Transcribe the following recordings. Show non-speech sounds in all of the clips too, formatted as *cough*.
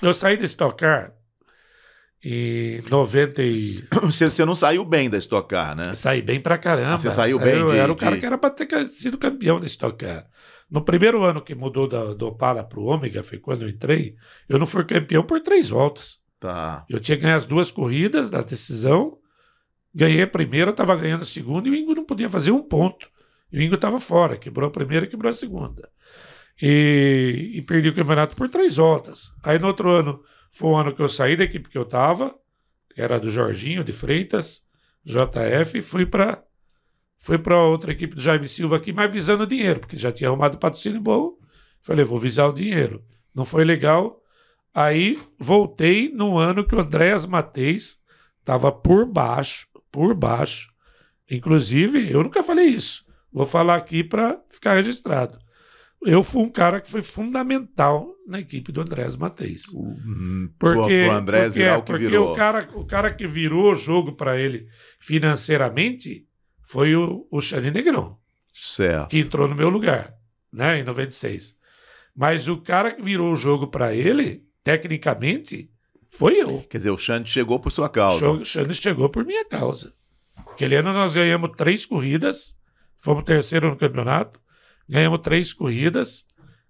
Eu saí da Stock Car em 90 e... *coughs* Você, você não saiu bem da Stock Car, né? Saí bem pra caramba. Você saiu, saiu bem Eu de, era o cara de... que era pra ter sido campeão da Stock Car. No primeiro ano que mudou da, do Opala pro Ômega, foi quando eu entrei, eu não fui campeão por três voltas. Tá. Eu tinha que ganhar as duas corridas da decisão, ganhei a primeira, estava ganhando a segunda e o Ingo não podia fazer um ponto. E o Ingo estava fora, quebrou a primeira e quebrou a segunda e, e perdi o campeonato por três voltas. Aí no outro ano, foi o ano que eu saí da equipe que eu tava, que era do Jorginho, de Freitas, JF, e fui para fui para outra equipe do Jaime Silva aqui, mas visando dinheiro, porque já tinha arrumado patrocínio bom. Falei, vou visar o dinheiro. Não foi legal. Aí voltei no ano que o Andréas Mateis estava por baixo, por baixo. Inclusive, eu nunca falei isso. Vou falar aqui para ficar registrado eu fui um cara que foi fundamental na equipe do Andrés Mateis. Uhum. Porque, o porque, virar o que porque virou. O cara, o cara que virou o jogo para ele financeiramente foi o, o Xane Negrão. Certo. Que entrou no meu lugar, né, em 96. Mas o cara que virou o jogo para ele, tecnicamente, foi eu. Quer dizer, o Xande chegou por sua causa. O Xande chegou por minha causa. Aquele ano nós ganhamos três corridas, fomos terceiro no campeonato Ganhamos três corridas,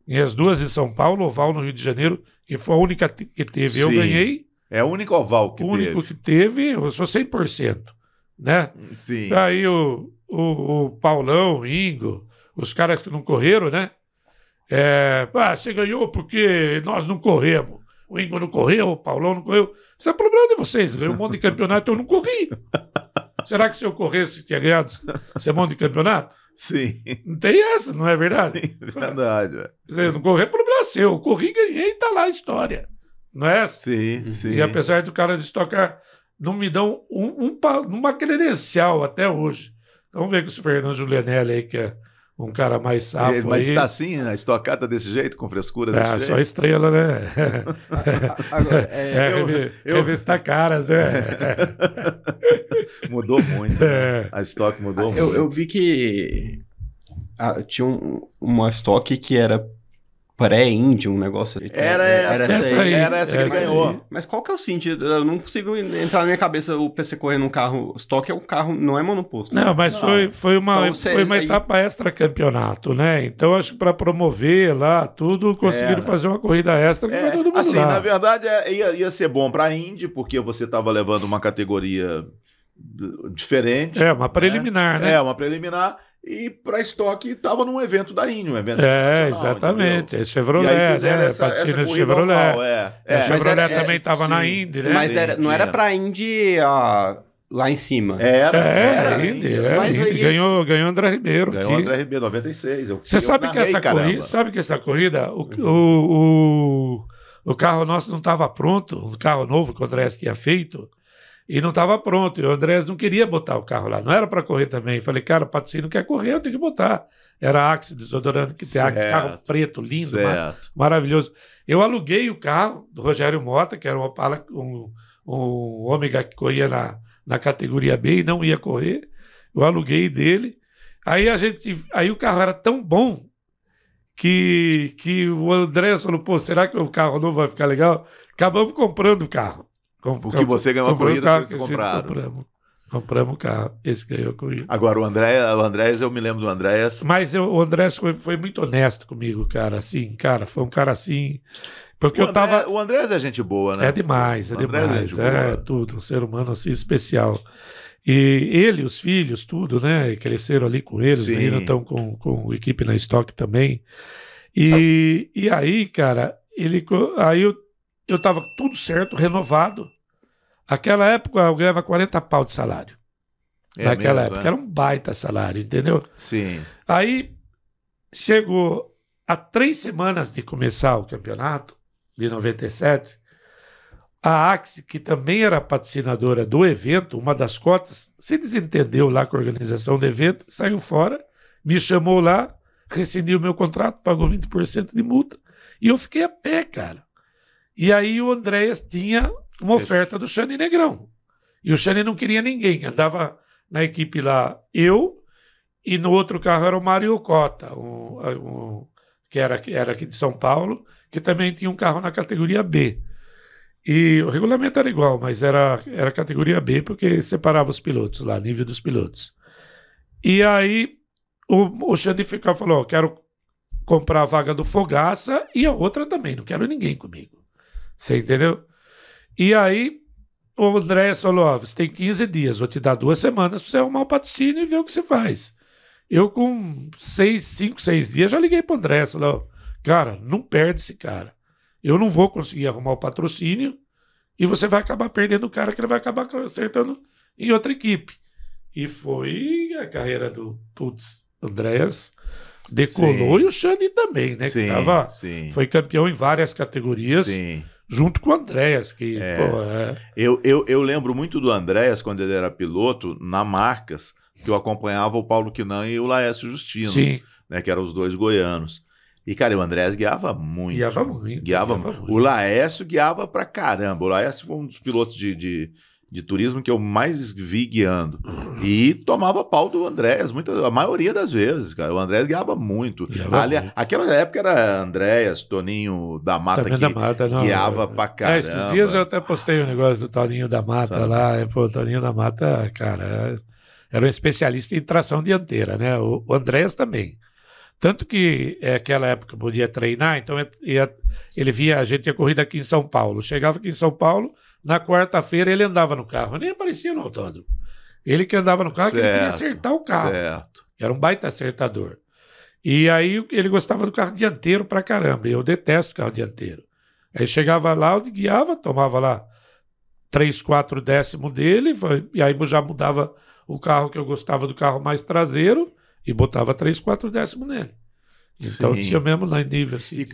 ganhei as duas em São Paulo, oval no Rio de Janeiro, que foi a única que teve. Eu Sim. ganhei. É o único oval que teve. O único que teve, eu sou 100%. Né? Sim. Tá aí o, o, o Paulão, o Ingo, os caras que não correram, né? É, ah, você ganhou porque nós não corremos. O Ingo não correu, o Paulão não correu. Isso é problema de vocês. Ganhou um monte de campeonato, eu não corri. *laughs* Será que se eu corresse, tinha ganhado esse é monte de campeonato? Sim. Não tem essa, não é verdade? Sim, é verdade. velho. Quer dizer, não correr problema Brasil. Eu corri, ganhei e tá lá a história. Não é? Sim, uhum. sim. E apesar do cara de tocar não me dão um, um, uma credencial até hoje. vamos ver com o Fernando Julianelli aí, que é um cara mais safo. Mas está assim, a né? estocada desse jeito, com frescura é, desse é, jeito? só estrela, né? *laughs* Agora, é, é, eu, vi está caras, né? *laughs* mudou muito. Né? É. A estoque mudou eu, muito. Eu vi que ah, tinha um, uma estoque que era pré-índio, um negócio. Assim. Era, é, é, essa, era essa, aí, era essa que essa ele ganhou. Aí. Mas qual que é o sentido? Eu não consigo entrar na minha cabeça o PC correr num carro. Stock é um carro, não é monoposto. Não, mas não. Foi, foi uma, então, foi uma aí... etapa extra-campeonato, né? Então acho que para promover lá tudo, conseguiram é. fazer uma corrida extra que é. todo mundo. Assim, lá. na verdade, ia, ia ser bom para Indy, porque você estava levando uma categoria diferente. É, uma preliminar, né? né? É, uma preliminar e para estoque estava num evento da Indy, um evento É, exatamente. Entendeu? É Chevrolet, e aí né? fizeram né? Essa, Patina essa Chevrolet. Normal, é. É. A é, Chevrolet era, também estava é, na Indy, né? Mas era, não era para Indy ó, lá em cima. Era, é, era Indy. mas é, Indy. Ganhou, ganhou André Ribeiro. Ganhou aqui. André Ribeiro, 96. Eu, Você eu sabe, que essa corrida, sabe que essa corrida, o, uhum. o, o, o carro nosso não estava pronto, o carro novo que o André tinha feito e não estava pronto. E o Andrés não queria botar o carro lá, não era para correr também. Falei, cara, o Patrocínio não quer correr, eu tenho que botar. Era Axe desodorante que tem Axe, carro preto, lindo, mar maravilhoso. Eu aluguei o carro do Rogério Mota, que era um, Opala, um, um ômega que corria na, na categoria B e não ia correr. Eu aluguei dele. Aí a gente, aí o carro era tão bom que, que o André falou, pô, será que o carro não vai ficar legal? Acabamos comprando o carro. Comprou, o que você ganhou a corrida, carro, vocês compraram. Compramos, compramos o carro, esse ganhou a corrida. Agora, o André, o Andréas, eu me lembro do Andréas. Mas eu, o Andréas foi, foi, muito honesto comigo, cara, assim, cara, foi um cara assim. Porque o eu tava. O Andréas é gente boa, né? É demais, é, é demais. É, é tudo, um ser humano assim especial. E ele, os filhos, tudo, né? Cresceram ali com eles, ainda estão com, com equipe na estoque também. E, ah. e aí, cara, ele aí eu, eu tava tudo certo, renovado. Aquela época eu ganhava 40 pau de salário. É naquela mesmo, época. É? Era um baita salário, entendeu? Sim. Aí chegou a três semanas de começar o campeonato, de 97, a Axe, que também era patrocinadora do evento, uma das cotas, se desentendeu lá com a organização do evento, saiu fora, me chamou lá, rescindiu meu contrato, pagou 20% de multa, e eu fiquei a pé, cara. E aí o Andréas tinha uma oferta do Xande Negrão. E o Xande não queria ninguém. Andava na equipe lá eu e no outro carro era o Mário Cota, um, um, que era, era aqui de São Paulo, que também tinha um carro na categoria B. E o regulamento era igual, mas era, era categoria B, porque separava os pilotos lá, nível dos pilotos. E aí o, o Xande ficou, falou: quero comprar a vaga do Fogaça e a outra também, não quero ninguém comigo. Você entendeu? E aí o André falou: Ó, você tem 15 dias, vou te dar duas semanas para você arrumar o patrocínio e ver o que você faz. Eu, com seis, cinco, seis dias, já liguei para o André. Falei, ó, cara, não perde esse cara. Eu não vou conseguir arrumar o patrocínio e você vai acabar perdendo o cara que ele vai acabar acertando em outra equipe. E foi a carreira do Putz Andréas. Decolou sim. e o Xande também, né? Sim, que tava, sim. Foi campeão em várias categorias. Sim junto com o Andréas, que é. Pô, é. Eu, eu, eu lembro muito do Andréas quando ele era piloto na Marcas, que eu acompanhava o Paulo Quinan e o Laércio Justino, Sim. né, que eram os dois goianos. E, cara, o Andréas guiava muito. Guiava muito. Guiava, guiava muito. O Laércio guiava pra caramba. O Laércio foi um dos pilotos de, de, de turismo que eu mais vi guiando. Uhum. E tomava pau do Andréas, muita, a maioria das vezes, cara. O Andréas guiava muito. Guiava Ali, muito. Aquela época era Andréas, Toninho da Mata Também que da Mata, não, guiava eu, é, pra caramba. É. é, esses dias eu até postei o um negócio do Toninho da Mata Sabe? lá. É, pô, o Toninho da Mata, cara, era um especialista em tração dianteira, né? O, o Andréas também. Tanto que é, aquela época podia treinar, então ia, ele via, a gente tinha corrida aqui em São Paulo. Chegava aqui em São Paulo, na quarta-feira ele andava no carro, nem aparecia no autódromo. Ele que andava no carro, certo, que ele queria acertar o carro. Certo. Era um baita acertador. E aí ele gostava do carro dianteiro pra caramba. Eu detesto carro dianteiro. Aí chegava lá, eu guiava, tomava lá três, quatro décimos dele, e aí já mudava o carro que eu gostava do carro mais traseiro e botava três, quatro décimos nele. Então Sim. tinha mesmo lá em nível assim. E,